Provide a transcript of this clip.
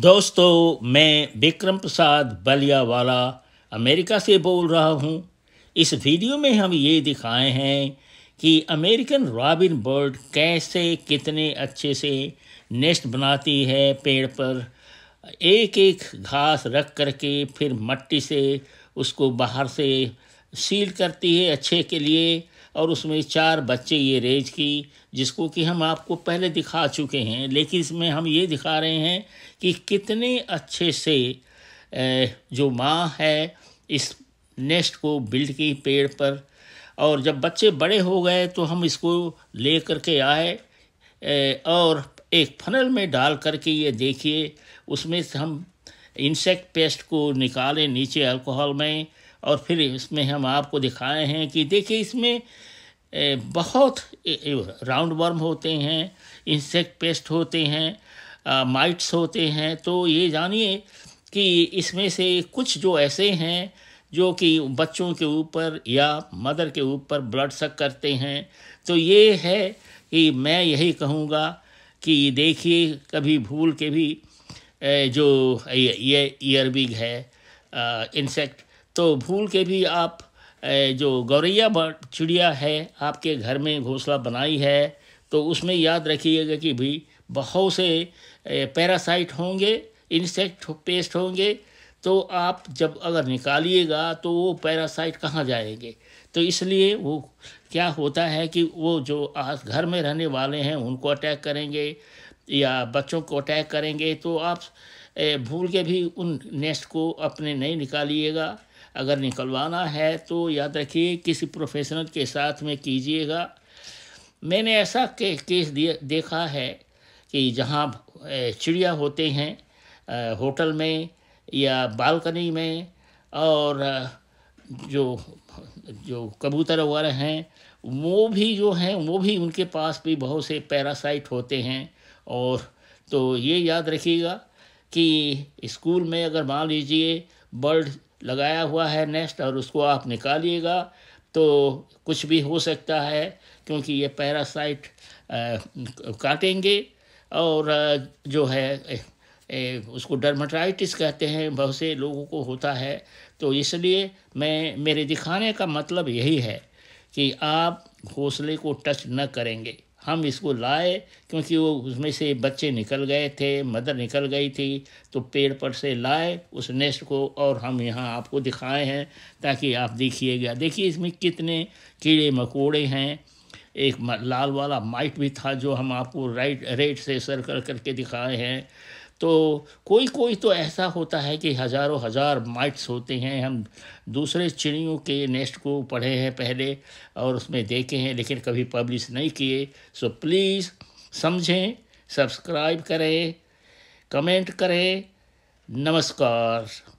दोस्तों मैं विक्रम प्रसाद बलियावाला अमेरिका से बोल रहा हूँ इस वीडियो में हम ये दिखाए हैं कि अमेरिकन रॉबिन बर्ड कैसे कितने अच्छे से नेस्ट बनाती है पेड़ पर एक एक घास रख कर के फिर मट्टी से उसको बाहर से सील करती है अच्छे के लिए और उसमें चार बच्चे ये रेज की जिसको कि हम आपको पहले दिखा चुके हैं लेकिन इसमें हम ये दिखा रहे हैं कि कितने अच्छे से जो माँ है इस नेस्ट को बिल्ड की पेड़ पर और जब बच्चे बड़े हो गए तो हम इसको ले कर के आए और एक फनल में डाल करके ये देखिए उसमें हम इंसेक्ट पेस्ट को निकालें नीचे अल्कोहल में और फिर इसमें हम आपको दिखाए हैं कि देखिए इसमें बहुत राउंड वर्म होते हैं इंसेक्ट पेस्ट होते हैं माइट्स होते हैं तो ये जानिए कि इसमें से कुछ जो ऐसे हैं जो कि बच्चों के ऊपर या मदर के ऊपर ब्लड सक करते हैं तो ये है कि मैं यही कहूँगा कि देखिए कभी भूल के भी जो ये ईयरबिग है इंसेक्ट तो भूल के भी आप जो गौरैया चिड़िया है आपके घर में घोंसला बनाई है तो उसमें याद रखिएगा कि भाई बहुत से पैरासाइट होंगे इंसेक्ट पेस्ट होंगे तो आप जब अगर निकालिएगा तो वो पैरासाइट कहाँ जाएंगे तो इसलिए वो क्या होता है कि वो जो आज घर में रहने वाले हैं उनको अटैक करेंगे या बच्चों को अटैक करेंगे तो आप भूल के भी उन नेस्ट को अपने नहीं निकालिएगा अगर निकलवाना है तो याद रखिए किसी प्रोफेशनल के साथ में कीजिएगा मैंने ऐसा के, केस देखा है कि जहाँ चिड़िया होते हैं होटल में या बालकनी में और जो जो कबूतर वगैरह हैं वो भी जो हैं वो भी उनके पास भी बहुत से पैरासाइट होते हैं और तो ये याद रखिएगा कि स्कूल में अगर मान लीजिए बर्ड लगाया हुआ है नेस्ट और उसको आप निकालिएगा तो कुछ भी हो सकता है क्योंकि ये पैरासाइट काटेंगे और जो है उसको डर्माटाइटिस कहते हैं बहुत से लोगों को होता है तो इसलिए मैं मेरे दिखाने का मतलब यही है कि आप घोंसले को टच न करेंगे हम इसको लाए क्योंकि वो उसमें से बच्चे निकल गए थे मदर निकल गई थी तो पेड़ पर से लाए उस नेस्ट को और हम यहाँ आपको दिखाए हैं ताकि आप देखिएगा देखिए इसमें कितने कीड़े मकोड़े हैं एक लाल वाला माइट भी था जो हम आपको राइट रेड से सर्कल करके दिखाए हैं तो कोई कोई तो ऐसा होता है कि हज़ारों हज़ार माइट्स होते हैं हम दूसरे चिड़ियों के नेस्ट को पढ़े हैं पहले और उसमें देखे हैं लेकिन कभी पब्लिश नहीं किए सो प्लीज़ समझें सब्सक्राइब करें कमेंट करें नमस्कार